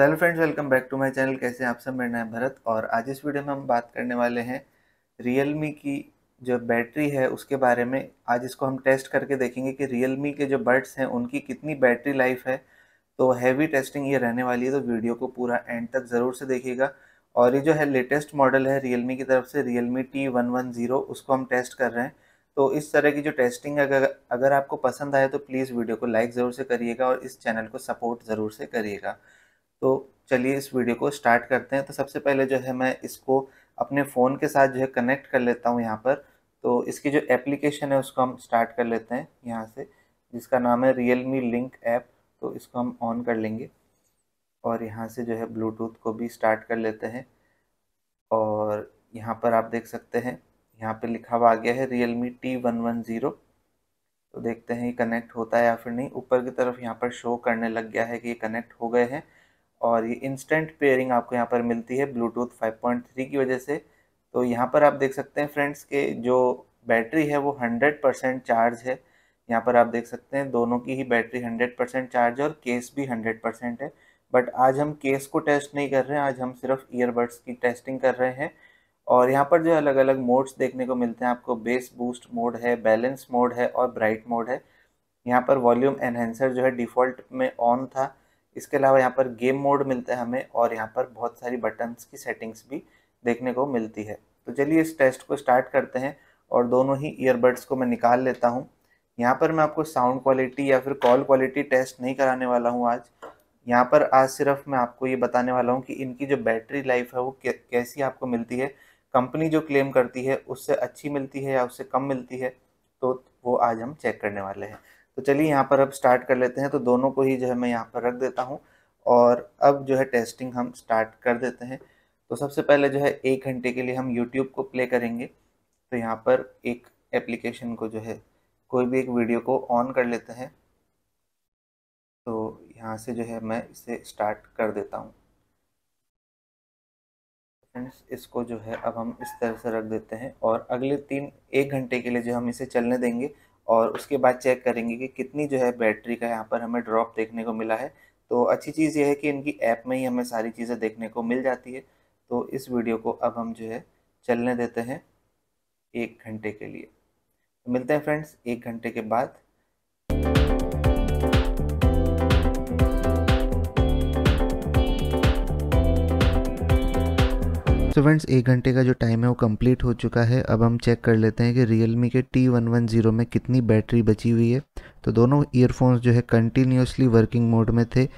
hello friends welcome back to my channel कैसे आप सब मेरा नाम भरत और आज इस वीडियो में हम बात करने वाले हैं रियल की जो बैटरी है उसके बारे में आज इसको हम टेस्ट करके देखेंगे कि रियल के जो बर्ड्स हैं उनकी कितनी बैटरी लाइफ है तो हैवी टेस्टिंग ये रहने वाली है तो वीडियो को पूरा एंड तक ज़रूर से देखिएगा और ये जो है लेटेस्ट मॉडल है रियल की तरफ से me T one one zero उसको हम टेस्ट कर रहे हैं तो इस तरह की जो टेस्टिंग अगर अगर आपको पसंद आए तो प्लीज़ वीडियो को लाइक ज़रूर से करिएगा और इस चैनल को सपोर्ट ज़रूर से करिएगा तो चलिए इस वीडियो को स्टार्ट करते हैं तो सबसे पहले जो है मैं इसको अपने फ़ोन के साथ जो है कनेक्ट कर लेता हूँ यहाँ पर तो इसकी जो एप्लीकेशन है उसको हम स्टार्ट कर लेते हैं यहाँ से जिसका नाम है रियल मी लिंक ऐप तो इसको हम ऑन कर लेंगे और यहाँ से जो है ब्लूटूथ को भी स्टार्ट कर लेते हैं और यहाँ पर आप देख सकते हैं यहाँ पे लिखा हुआ आ गया है Realme T one one zero तो देखते हैं ये कनेक्ट होता है या फिर नहीं ऊपर की तरफ यहाँ पर शो करने लग गया है कि ये कनेक्ट हो गए हैं और ये इंस्टेंट पेयरिंग आपको यहाँ पर मिलती है ब्लूटूथ 5.3 की वजह से तो यहाँ पर आप देख सकते हैं फ्रेंड्स के जो बैटरी है वो 100 परसेंट चार्ज है यहाँ पर आप देख सकते हैं दोनों की ही बैटरी 100 परसेंट चार्ज है और केस भी 100 परसेंट है बट आज हम केस को टेस्ट नहीं कर रहे हैं आज हम सिर्फ ईयरबड्स की टेस्टिंग कर रहे हैं और यहाँ पर जो अलग अलग मोड्स देखने को मिलते हैं आपको बेस बूस्ट मोड है बैलेंस मोड है और ब्राइट मोड है यहाँ पर वॉल्यूम एनहेंसर जो है डिफ़ॉल्ट में ऑन था इसके अलावा यहाँ पर गेम मोड मिलता है हमें और यहाँ पर बहुत सारी बटन्स की सेटिंग्स भी देखने को मिलती है तो चलिए इस टेस्ट को स्टार्ट करते हैं और दोनों ही ईयरबड्स को मैं निकाल लेता हूँ यहाँ पर मैं आपको साउंड क्वालिटी या फिर कॉल क्वालिटी टेस्ट नहीं कराने वाला हूँ आज यहाँ पर आज सिर्फ मैं आपको ये बताने वाला हूँ कि इनकी जो बैटरी लाइफ है वो कैसी आपको मिलती है कंपनी जो क्लेम करती है उससे अच्छी मिलती है या उससे कम मिलती है तो वो आज हम चेक करने वाले हैं तो चलिए यहाँ पर अब स्टार्ट कर लेते हैं तो दोनों को ही जो है मैं यहाँ पर रख देता हूँ और अब जो है टेस्टिंग हम स्टार्ट कर देते हैं तो सबसे पहले जो है एक घंटे के लिए हम यूट्यूब को प्ले करेंगे तो यहाँ पर एक एप्लीकेशन को जो है कोई भी एक वीडियो को ऑन कर लेते हैं तो यहाँ से जो है मैं इसे स्टार्ट कर देता हूँ फ्रेंड्स इसको जो है अब हम इस तरह से रख देते हैं और अगले तीन एक घंटे के लिए जो हम इसे चलने देंगे और उसके बाद चेक करेंगे कि कितनी जो है बैटरी का यहाँ पर हमें ड्रॉप देखने को मिला है तो अच्छी चीज़ ये है कि इनकी ऐप में ही हमें सारी चीज़ें देखने को मिल जाती है तो इस वीडियो को अब हम जो है चलने देते हैं एक घंटे के लिए तो मिलते हैं फ्रेंड्स एक घंटे के बाद सो फ्रेंड्स एक घंटे का जो टाइम है वो कंप्लीट हो चुका है अब हम चेक कर लेते हैं कि रियलमी के टी वन वन ज़ीरो में कितनी बैटरी बची हुई है तो दोनों ईयरफोन्स जो है कंटिन्यूसली वर्किंग मोड में थे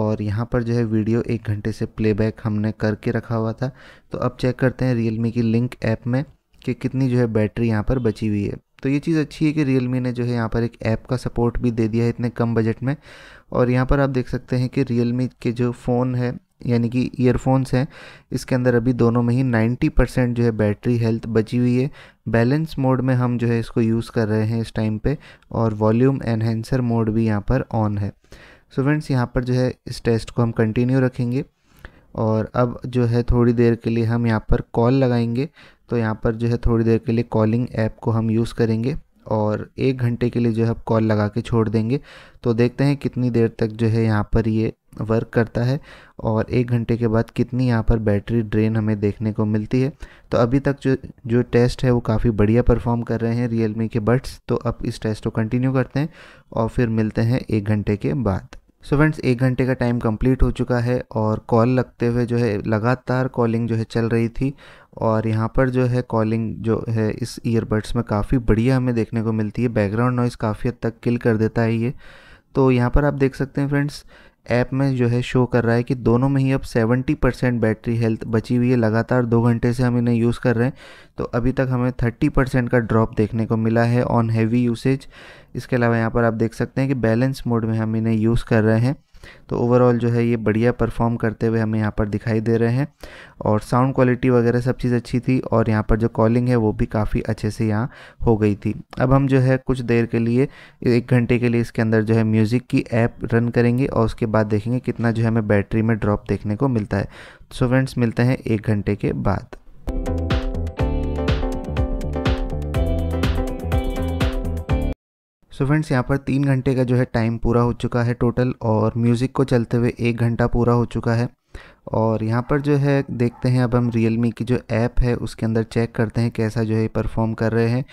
और यहाँ पर जो है वीडियो एक घंटे से प्लेबैक हमने करके रखा हुआ था तो अब चेक करते हैं रियलमी की लिंक ऐप में कि कितनी जो है बैटरी यहाँ पर बची हुई है तो ये चीज़ अच्छी है कि रियलमी ने जो है यहाँ पर एक ऐप का सपोर्ट भी दे दिया है इतने कम बजट में और यहाँ पर आप देख सकते हैं कि रियलमी के जो फ़ोन है यानी कि ईयरफोन्स हैं इसके अंदर अभी दोनों में ही 90 परसेंट जो है बैटरी हेल्थ बची हुई है बैलेंस मोड में हम जो है इसको यूज़ कर रहे हैं इस टाइम पे और वॉल्यूम एनहेंसर मोड भी यहाँ पर ऑन है सो फ्रेंड्स यहाँ पर जो है इस टेस्ट को हम कंटिन्यू रखेंगे और अब जो है थोड़ी देर के लिए हम यहाँ पर कॉल लगाएंगे तो यहाँ पर जो है थोड़ी देर के लिए कॉलिंग ऐप को हम यूज़ करेंगे और एक घंटे के लिए जो है कॉल लगा के छोड़ देंगे तो देखते हैं कितनी देर तक जो है यहाँ पर ये वर्क करता है और एक घंटे के बाद कितनी यहाँ पर बैटरी ड्रेन हमें देखने को मिलती है तो अभी तक जो जो टेस्ट है वो काफ़ी बढ़िया परफॉर्म कर रहे हैं मी के बड्स तो अब इस टेस्ट को कंटिन्यू करते हैं और फिर मिलते हैं एक घंटे के बाद सो फ्रेंड्स एक घंटे का टाइम कंप्लीट हो चुका है और कॉल लगते हुए जो है लगातार कॉलिंग जो है चल रही थी और यहाँ पर जो है कॉलिंग जो है इस ईयरबड्स में काफ़ी बढ़िया हमें देखने को मिलती है बैकग्राउंड नॉइज़ काफ़ी हद तक किल कर देता है ये तो यहाँ पर आप देख सकते हैं फ्रेंड्स ऐप में जो है शो कर रहा है कि दोनों में ही अब 70 परसेंट बैटरी हेल्थ बची हुई है लगातार दो घंटे से हम इन्हें यूज़ कर रहे हैं तो अभी तक हमें 30 परसेंट का ड्रॉप देखने को मिला है ऑन हैवी यूसेज इसके अलावा यहाँ पर आप देख सकते हैं कि बैलेंस मोड में हम इन्हें यूज़ कर रहे हैं तो ओवरऑल जो है ये बढ़िया परफॉर्म करते हुए हमें यहाँ पर दिखाई दे रहे हैं और साउंड क्वालिटी वगैरह सब चीज़ अच्छी थी और यहाँ पर जो कॉलिंग है वो भी काफ़ी अच्छे से यहाँ हो गई थी अब हम जो है कुछ देर के लिए एक घंटे के लिए इसके अंदर जो है म्यूज़िक की ऐप रन करेंगे और उसके बाद देखेंगे कितना जो है हमें बैटरी में ड्रॉप देखने को मिलता है सो फ्रेंड्स मिलते हैं एक घंटे के बाद सो फ्रेंड्स यहाँ पर तीन घंटे का जो है टाइम पूरा हो चुका है टोटल और म्यूज़िक को चलते हुए एक घंटा पूरा हो चुका है और यहाँ पर जो है देखते हैं अब हम रियल मी की जो ऐप है उसके अंदर चेक करते हैं कैसा जो है परफॉर्म कर रहे हैं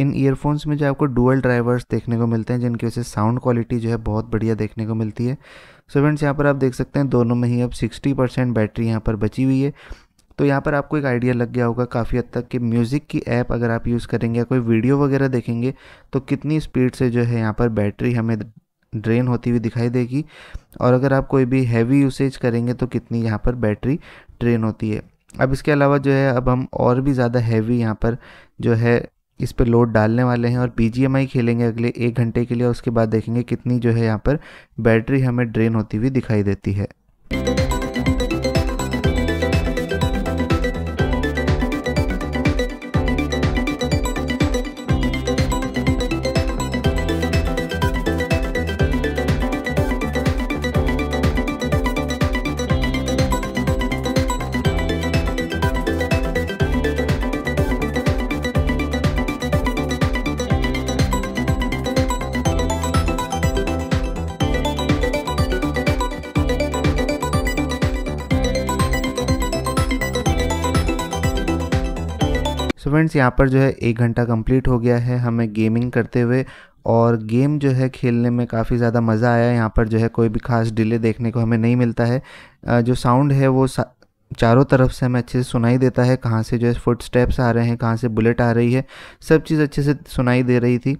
इन ईयरफोन्स में जो आपको डुअल ड्राइवर्स देखने को मिलते हैं जिनकी वजह से साउंड क्वालिटी जो है बहुत बढ़िया देखने को मिलती है सो फ्रेंड्स यहाँ पर आप देख सकते हैं दोनों में ही अब 60 परसेंट बैटरी यहाँ पर बची हुई है तो यहाँ पर आपको एक आइडिया लग गया होगा काफ़ी हद तक कि म्यूज़िक की ऐप अगर आप यूज़ करेंगे या कोई वीडियो वगैरह देखेंगे तो कितनी स्पीड से जो है यहाँ पर बैटरी हमें ड्रेन होती हुई दिखाई देगी और अगर आप कोई भी हैवी यूसेज करेंगे तो कितनी यहाँ पर बैटरी ड्रेन होती है अब इसके अलावा जो है अब हम और भी ज़्यादा हैवी यहाँ पर जो है इस पर लोड डालने वाले हैं और पी खेलेंगे अगले एक घंटे के लिए उसके बाद देखेंगे कितनी जो है यहाँ पर बैटरी हमें ड्रेन होती हुई दिखाई देती है सो फ्रेंड्स यहाँ पर जो है एक घंटा कंप्लीट हो गया है हमें गेमिंग करते हुए और गेम जो है खेलने में काफ़ी ज़्यादा मज़ा आया यहाँ पर जो है कोई भी खास डिले देखने को हमें नहीं मिलता है जो साउंड है वो चारों तरफ से हमें अच्छे से सुनाई देता है कहाँ से जो है फुट स्टेप्स आ रहे हैं कहाँ से बुलेट आ रही है सब चीज़ अच्छे से सुनाई दे रही थी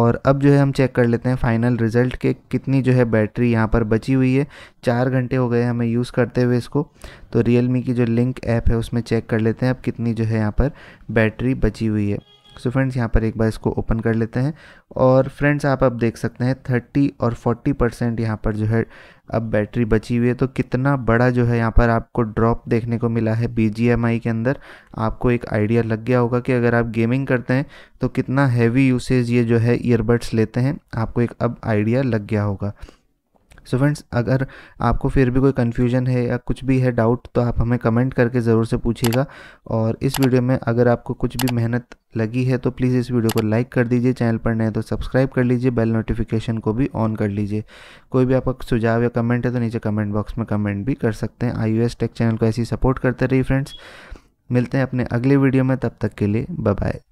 और अब जो है हम चेक कर लेते हैं फाइनल रिज़ल्ट के कितनी जो है बैटरी यहाँ पर बची हुई है चार घंटे हो गए हमें यूज़ करते हुए इसको तो रियल की जो लिंक ऐप है उसमें चेक कर लेते हैं अब कितनी जो है यहाँ पर बैटरी बची हुई है सो so फ्रेंड्स यहाँ पर एक बार इसको ओपन कर लेते हैं और फ्रेंड्स आप अब देख सकते हैं थर्टी और फोर्टी परसेंट यहाँ पर जो है अब बैटरी बची हुई है तो कितना बड़ा जो है यहाँ पर आपको ड्रॉप देखने को मिला है बी के अंदर आपको एक आइडिया लग गया होगा कि अगर आप गेमिंग करते हैं तो कितना हैवी यूसेज ये जो है ईयरबड्स लेते हैं आपको एक अब आइडिया लग गया होगा सो so फ्रेंड्स अगर आपको फिर भी कोई कन्फ्यूजन है या कुछ भी है डाउट तो आप हमें कमेंट करके ज़रूर से पूछिएगा और इस वीडियो में अगर आपको कुछ भी मेहनत लगी है तो प्लीज़ इस वीडियो को लाइक कर दीजिए चैनल पर नए तो सब्सक्राइब कर लीजिए बेल नोटिफिकेशन को भी ऑन कर लीजिए कोई भी आपका सुझाव या कमेंट है तो नीचे कमेंट बॉक्स में कमेंट भी कर सकते हैं आई टेक चैनल को ऐसी सपोर्ट करते रहिए फ्रेंड्स मिलते हैं अपने अगले वीडियो में तब तक के लिए बाय